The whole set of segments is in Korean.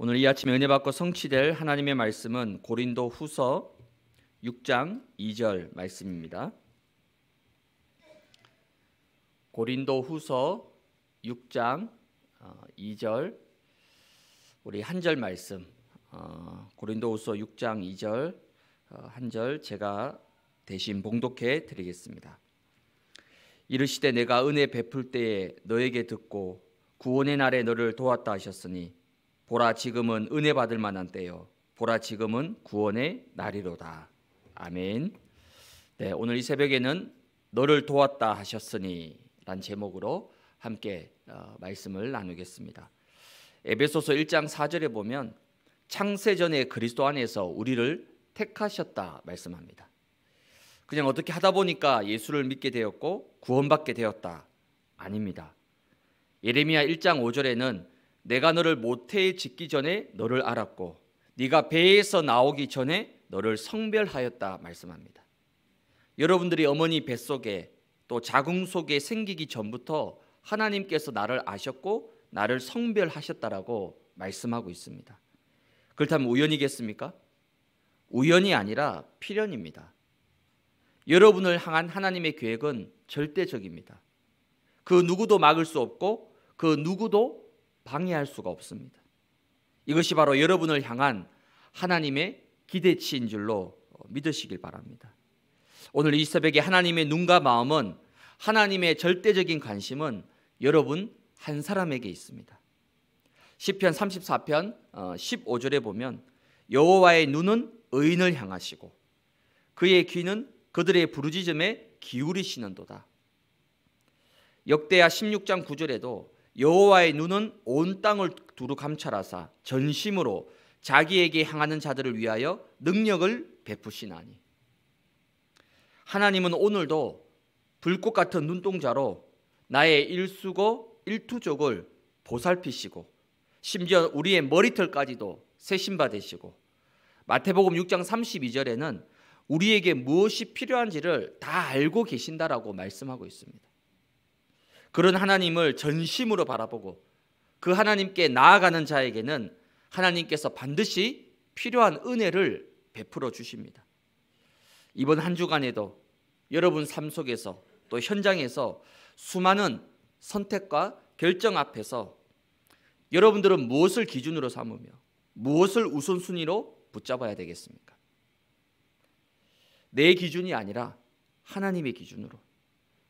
오늘 이 아침에 은혜 받고 성취될 하나님의 말씀은 고린도 후서 6장 2절 말씀입니다. 고린도 후서 6장 2절 어, 우리 한 절 말씀 어, 고린도 후서 6장 2절 어, 한절 제가 대신 봉독해 드리겠습니다. 이르시되 내가 은혜 베풀 때에 너에게 듣고 구원의 날에 너를 도왔다 하셨으니 보라 지금은 은혜 받을 만한 때요. 보라 지금은 구원의 날이로다. 아멘. 네, 오늘 이 새벽에는 너를 도왔다 하셨으니 란 제목으로 함께 어, 말씀을 나누겠습니다. 에베소서 1장 4절에 보면 창세전에 그리스도 안에서 우리를 택하셨다 말씀합니다. 그냥 어떻게 하다 보니까 예수를 믿게 되었고 구원받게 되었다 아닙니다. 예레미야 1장 5절에는 내가 너를 모태에 짓기 전에 너를 알았고 네가 배에서 나오기 전에 너를 성별하였다 말씀합니다. 여러분들이 어머니 뱃속에 또 자궁 속에 생기기 전부터 하나님께서 나를 아셨고 나를 성별하셨다라고 말씀하고 있습니다. 그렇다면 우연이겠습니까? 우연이 아니라 필연입니다. 여러분을 향한 하나님의 계획은 절대적입니다. 그 누구도 막을 수 없고 그 누구도 방해할 수가 없습니다. 이것이 바로 여러분을 향한 하나님의 기대치인 줄로 믿으시길 바랍니다. 오늘 이 새벽에 하나님의 눈과 마음은 하나님의 절대적인 관심은 여러분 한 사람에게 있습니다. 시편 34편 15절에 어, 보면 여호와의 눈은 의인을 향하시고 그의 귀는 그들의 부르짖음에 기울이시는도다. 역대하 16장 9절에도 여호와의 눈은 온 땅을 두루 감찰하사 전심으로 자기에게 향하는 자들을 위하여 능력을 베푸시나니 하나님은 오늘도 불꽃 같은 눈동자로 나의 일수고 일투족을 보살피시고 심지어 우리의 머리털까지도 세신 받으시고 마태복음 6장 32절에는 우리에게 무엇이 필요한지를 다 알고 계신다라고 말씀하고 있습니다. 그런 하나님을 전심으로 바라보고 그 하나님께 나아가는 자에게는 하나님께서 반드시 필요한 은혜를 베풀어 주십니다. 이번 한 주간에도 여러분 삶 속에서 또 현장에서 수많은 선택과 결정 앞에서 여러분들은 무엇을 기준으로 삼으며 무엇을 우선순위로 붙잡아야 되겠습니까? 내 기준이 아니라 하나님의 기준으로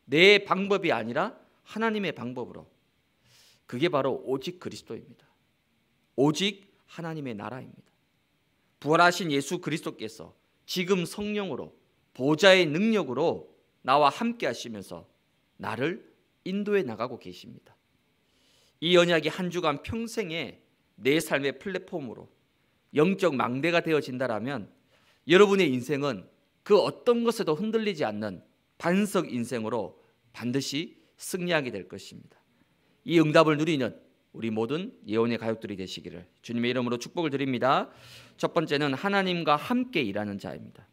내 방법이 아니라 하나님의 방법으로 그게 바로 오직 그리스도입니다. 오직 하나님의 나라입니다. 부활하신 예수 그리스도께서 지금 성령으로 보좌의 능력으로 나와 함께 하시면서 나를 인도해 나가고 계십니다. 이 언약이 한 주간 평생에 내 삶의 플랫폼으로 영적 망대가 되어진다라면 여러분의 인생은 그 어떤 것에도 흔들리지 않는 반석 인생으로 반드시 승리하게 될 것입니다. 이 응답을 누리는 우리 모든 예언의 가족들이 되시기를 주님의 이름으로 축복을 드립니다. 첫 번째는 하나님과 함께 일하는 자입니다.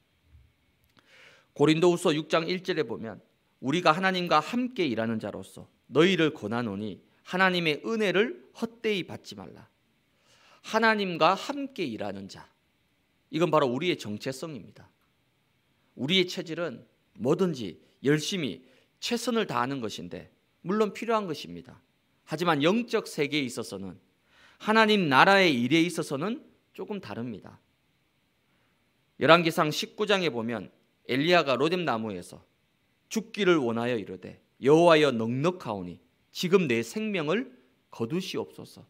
고린도후서 6장 1절에 보면 우리가 하나님과 함께 일하는 자로서 너희를 권하노니 하나님의 은혜를 헛되이 받지 말라. 하나님과 함께 일하는 자. 이건 바로 우리의 정체성입니다. 우리의 체질은 뭐든지 열심히 최선을 다하는 것인데 물론 필요한 것입니다. 하지만 영적 세계에 있어서는 하나님 나라의 일에 있어서는 조금 다릅니다. 열왕기상 19장에 보면 엘리야가 로뎀 나무에서 죽기를 원하여 이르되 여호와여 넉넉하오니 지금 내 생명을 거두시옵소서.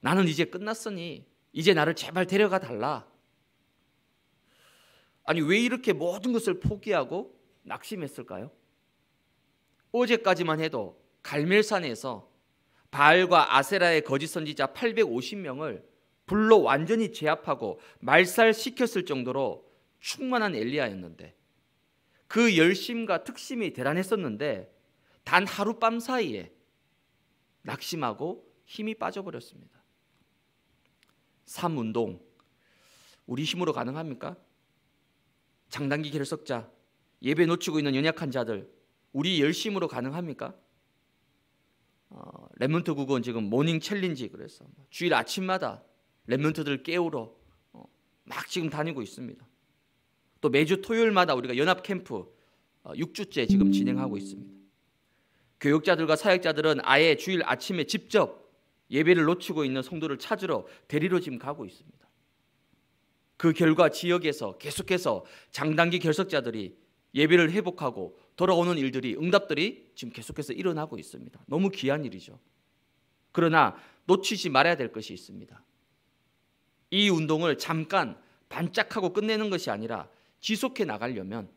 나는 이제 끝났으니 이제 나를 제발 데려가 달라. 아니 왜 이렇게 모든 것을 포기하고 낙심했을까요? 어제까지만 해도 갈멜산에서 바알과 아세라의 거짓 선지자 850명을 불로 완전히 제압하고 말살시켰을 정도로 충만한 엘리야였는데 그 열심과 특심이 대단했었는데 단 하룻밤 사이에 낙심하고 힘이 빠져버렸습니다. 삼운동 우리 힘으로 가능합니까? 장단기 계를 석자 예배 놓치고 있는 연약한 자들 우리 열심으로 가능합니까? 어, 몬트 국은 지금 모닝 챌린지 그래서 뭐 주일 아침마다 랩몬트들 깨우러 어, 막 지금 다니고 있습니다. 또 매주 토요일마다 우리가 연합 캠프 어, 6주째 지금 진행하고 있습니다. 교육자들과 사역자들은 아예 주일 아침에 직접 예배를 놓치고 있는 성도를 찾으러 대리로 지금 가고 있습니다. 그 결과 지역에서 계속해서 장단기 결석자들이 예배를 회복하고 돌아오는 일들이 응답들이 지금 계속해서 일어나고 있습니다. 너무 귀한 일이죠. 그러나 놓치지 말아야 될 것이 있습니다. 이 운동을 잠깐 반짝하고 끝내는 것이 아니라 지속해 나가려면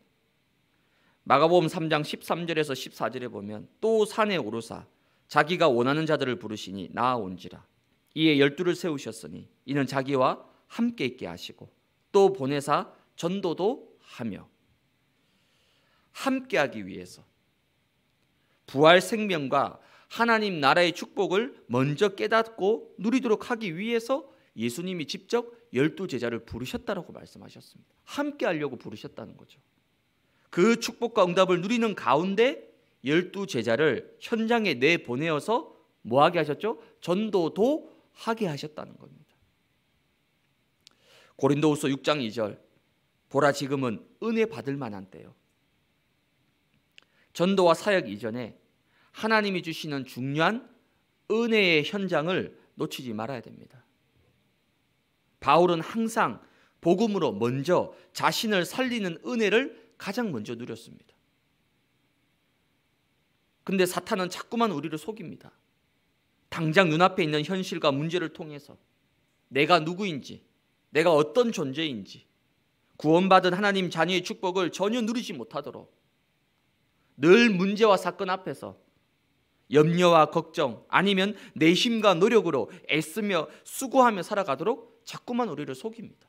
마가복음 3장 13절에서 14절에 보면 또 산에 오르사 자기가 원하는 자들을 부르시니 나아온지라 이에 열두를 세우셨으니 이는 자기와 함께 있게 하시고 또 보내사 전도도 하며 함께하기 위해서 부활 생명과 하나님 나라의 축복을 먼저 깨닫고 누리도록 하기 위해서 예수님이 직접 열두 제자를 부르셨다라고 말씀하셨습니다. 함께 하려고 부르셨다는 거죠. 그 축복과 응답을 누리는 가운데 열두 제자를 현장에 내 보내어서 뭐하게 하셨죠? 전도도 하게 하셨다는 겁니다. 고린도후서 6장 2절 보라 지금은 은혜 받을 만한 때요. 전도와 사역 이전에 하나님이 주시는 중요한 은혜의 현장을 놓치지 말아야 됩니다. 바울은 항상 복음으로 먼저 자신을 살리는 은혜를 가장 먼저 누렸습니다. 근데 사탄은 자꾸만 우리를 속입니다. 당장 눈앞에 있는 현실과 문제를 통해서 내가 누구인지, 내가 어떤 존재인지, 구원받은 하나님 자녀의 축복을 전혀 누리지 못하도록 늘 문제와 사건 앞에서 염려와 걱정 아니면 내심과 노력으로 애쓰며 수고하며 살아가도록 자꾸만 우리를 속입니다.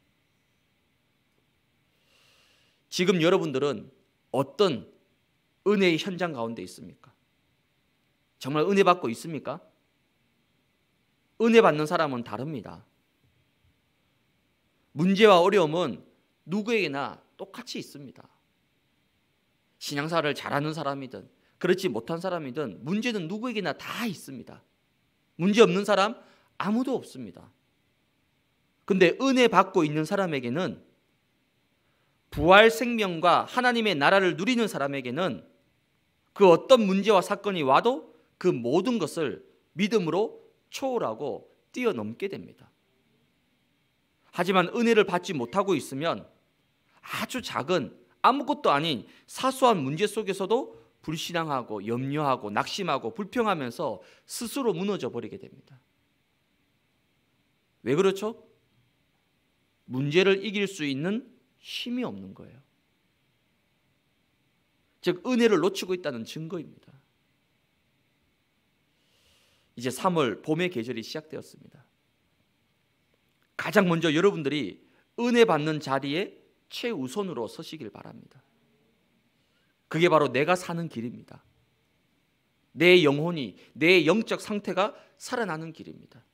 지금 여러분들은 어떤 은혜의 현장 가운데 있습니까? 정말 은혜 받고 있습니까? 은혜 받는 사람은 다릅니다. 문제와 어려움은 누구에게나 똑같이 있습니다. 신앙사를 잘하는 사람이든 그렇지 못한 사람이든 문제는 누구에게나 다 있습니다. 문제 없는 사람 아무도 없습니다. 근데 은혜 받고 있는 사람에게는 부활 생명과 하나님의 나라를 누리는 사람에게는 그 어떤 문제와 사건이 와도 그 모든 것을 믿음으로 초월하고 뛰어넘게 됩니다. 하지만 은혜를 받지 못하고 있으면 아주 작은 아무것도 아닌 사소한 문제 속에서도 불신앙하고 염려하고 낙심하고 불평하면서 스스로 무너져 버리게 됩니다. 왜 그렇죠? 문제를 이길 수 있는 힘이 없는 거예요. 즉 은혜를 놓치고 있다는 증거입니다. 이제 3월 봄의 계절이 시작되었습니다. 가장 먼저 여러분들이 은혜 받는 자리에 최우선으로 서시길 바랍니다. 그게 바로 내가 사는 길입니다. 내 영혼이, 내 영적 상태가 살아나는 길입니다.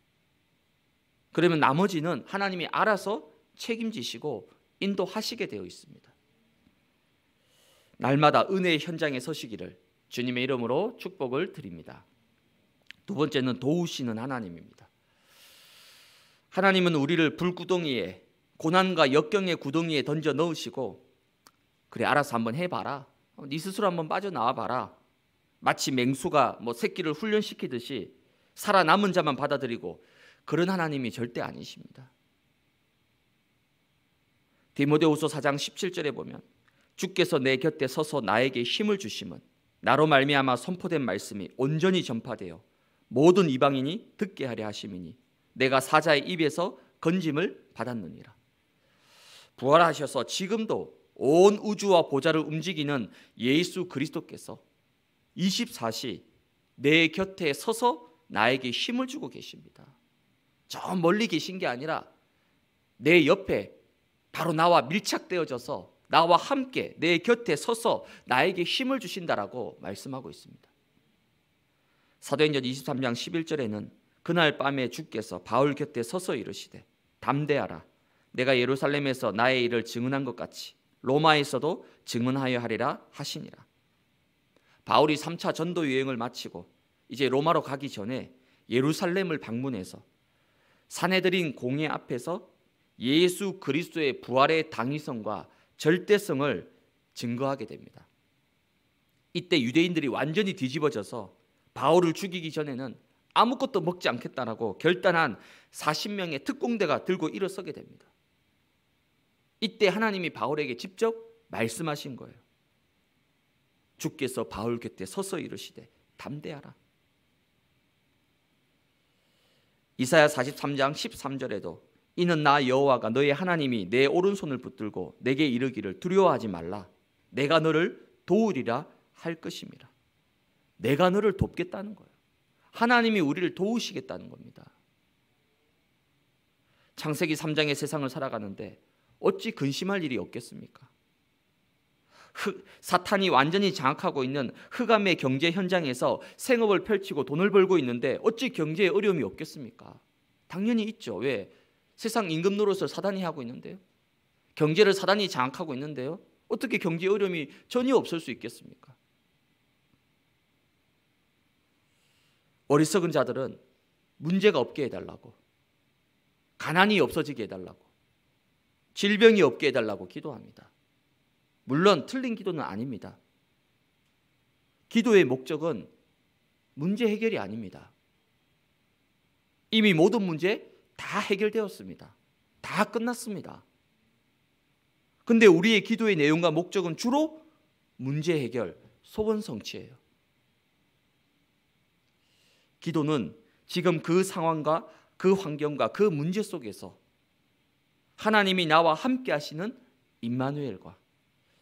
그러면 나머지는 하나님이 알아서 책임지시고 인도하시게 되어 있습니다. 날마다 은혜의 현장에 서시기를 주님의 이름으로 축복을 드립니다. 두 번째는 도우시는 하나님입니다. 하나님은 우리를 불구덩이에 고난과 역경의 구덩이에 던져 넣으시고 그래 알아서 한번 해봐라. 어, 네 스스로 한번 빠져나와 봐라. 마치 맹수가 뭐 새끼를 훈련시키듯이 살아남은 자만 받아들이고 그런 하나님이 절대 아니십니다. 디모데후서 4장 17절에 보면 주께서 내 곁에 서서 나에게 힘을 주심은 나로 말미암아 선포된 말씀이 온전히 전파되어 모든 이방인이 듣게 하려 하심이니 내가 사자의 입에서 건짐을 받았느니라. 부활하셔서 지금도 온 우주와 보좌를 움직이는 예수 그리스도께서 24시 내 곁에 서서 나에게 힘을 주고 계십니다. 저 멀리 계신 게 아니라 내 옆에 바로 나와 밀착되어져서 나와 함께 내 곁에 서서 나에게 힘을 주신다라고 말씀하고 있습니다. 사도행전 23장 11절에는 그날 밤에 주께서 바울 곁에 서서 이르시되 담대하라 내가 예루살렘에서 나의 일을 증언한 것 같이 로마에서도 증언하여 하리라 하시니라. 바울이 3차 전도 여행을 마치고 이제 로마로 가기 전에 예루살렘을 방문해서 사내들인 공예 앞에서 예수 그리스도의 부활의 당위성과 절대성을 증거하게 됩니다. 이때 유대인들이 완전히 뒤집어져서 바울을 죽이기 전에는 아무것도 먹지 않겠다라고 결단한 40명의 특공대가 들고 일어서게 됩니다. 이때 하나님이 바울에게 직접 말씀하신 거예요. 주께서 바울 곁에 서서 이르시되 담대하라. 이사야 43장 13절에도 이는 나 여호와가 너의 하나님이 내 오른손을 붙들고 내게 이르기를 두려워하지 말라 내가 너를 도우리라 할 것입니다. 내가 너를 돕겠다는 거예요. 하나님이 우리를 도우시겠다는 겁니다. 창세기 3장의 세상을 살아가는데 어찌 근심할 일이 없겠습니까? 흑, 사탄이 완전히 장악하고 있는 흑암의 경제 현장에서 생업을 펼치고 돈을 벌고 있는데 어찌 경제에 어려움이 없겠습니까? 당연히 있죠. 왜? 세상 임금 노릇을 사단이 하고 있는데요. 경제를 사단이 장악하고 있는데요. 어떻게 경제 어려움이 전혀 없을 수 있겠습니까? 어리석은 자들은 문제가 없게 해달라고 가난이 없어지게 해달라고 질병이 없게 해달라고 기도합니다. 물론 틀린 기도는 아닙니다. 기도의 목적은 문제 해결이 아닙니다. 이미 모든 문제 다 해결되었습니다. 다 끝났습니다. 근데 우리의 기도의 내용과 목적은 주로 문제 해결, 소원 성취예요. 기도는 지금 그 상황과 그 환경과 그 문제 속에서 하나님이 나와 함께 하시는 임마누엘과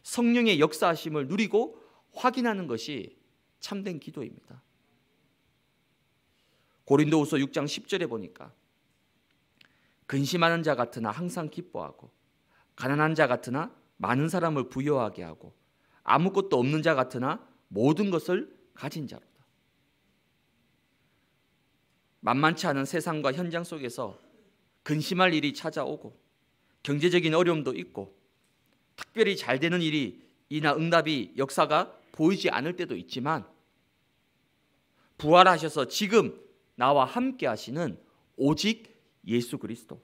성령의 역사하심을 누리고 확인하는 것이 참된 기도입니다. 고린도후서 6장 10절에 보니까 근심하는 자 같으나 항상 기뻐하고 가난한 자 같으나 많은 사람을 부여하게 하고 아무것도 없는 자 같으나 모든 것을 가진 자로다. 만만치 않은 세상과 현장 속에서 근심할 일이 찾아오고 경제적인 어려움도 있고 특별히 잘 되는 일이 이나 응답이 역사가 보이지 않을 때도 있지만 부활하셔서 지금 나와 함께 하시는 오직 예수 그리스도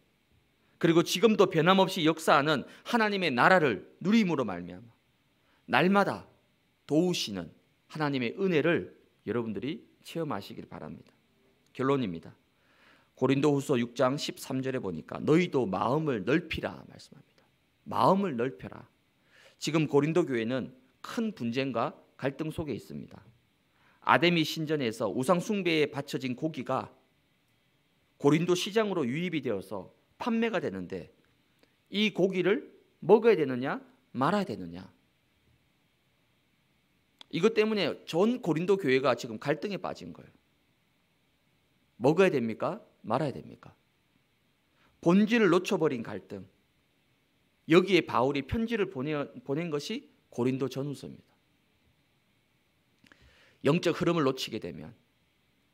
그리고 지금도 변함없이 역사하는 하나님의 나라를 누림으로 말미암아 날마다 도우시는 하나님의 은혜를 여러분들이 체험하시길 바랍니다. 결론입니다. 고린도후서 6장 13절에 보니까 너희도 마음을 넓히라 말씀합니다. 마음을 넓혀라. 지금 고린도 교회는 큰 분쟁과 갈등 속에 있습니다. 아데미 신전에서 우상 숭배에 바쳐진 고기가 고린도 시장으로 유입이 되어서 판매가 되는데 이 고기를 먹어야 되느냐 말아야 되느냐 이것 때문에 전 고린도 교회가 지금 갈등에 빠진 거예요. 먹어야 됩니까? 말아야 됩니까? 본질을 놓쳐버린 갈등. 여기에 바울이 편지를 보낸 것이 고린도 전후서입니다. 영적 흐름을 놓치게 되면,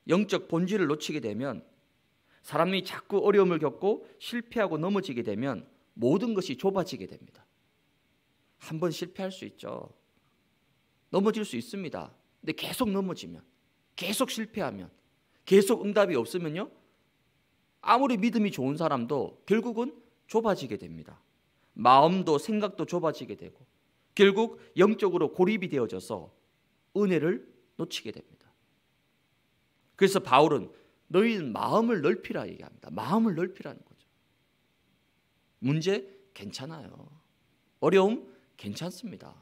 영적 본질을 놓치게 되면, 사람이 자꾸 어려움을 겪고 실패하고 넘어지게 되면 모든 것이 좁아지게 됩니다. 한 번 실패할 수 있죠. 넘어질 수 있습니다. 근데 계속 넘어지면, 계속 실패하면, 계속 응답이 없으면요, 아무리 믿음이 좋은 사람도 결국은 좁아지게 됩니다. 마음도 생각도 좁아지게 되고 결국 영적으로 고립이 되어져서 은혜를 놓치게 됩니다. 그래서 바울은 너희는 마음을 넓히라 얘기합니다. 마음을 넓히라는 거죠. 문제 괜찮아요. 어려움 괜찮습니다.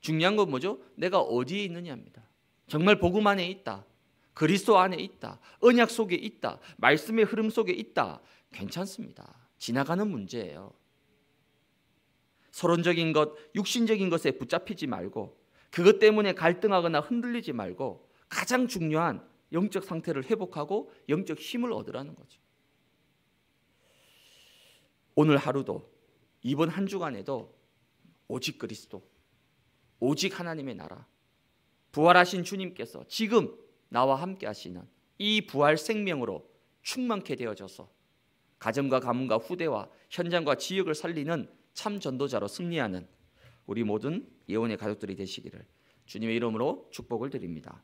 중요한 건 뭐죠? 내가 어디에 있느냐입니다. 정말 복음 안에 있다. 그리스도 안에 있다. 언약 속에 있다. 말씀의 흐름 속에 있다. 괜찮습니다. 지나가는 문제예요. 서론적인 것, 육신적인 것에 붙잡히지 말고 그것 때문에 갈등하거나 흔들리지 말고 가장 중요한 영적 상태를 회복하고 영적 힘을 얻으라는 거죠. 오늘 하루도 이번 한 주간에도 오직 그리스도 오직 하나님의 나라 부활하신 주님께서 지금 나와 함께 하시는 이 부활 생명으로 충만케 되어져서 가정과 가문과 후대와 현장과 지역을 살리는 참 전도자로 승리하는 우리 모든 예원의 가족들이 되시기를 주님의 이름으로 축복을 드립니다.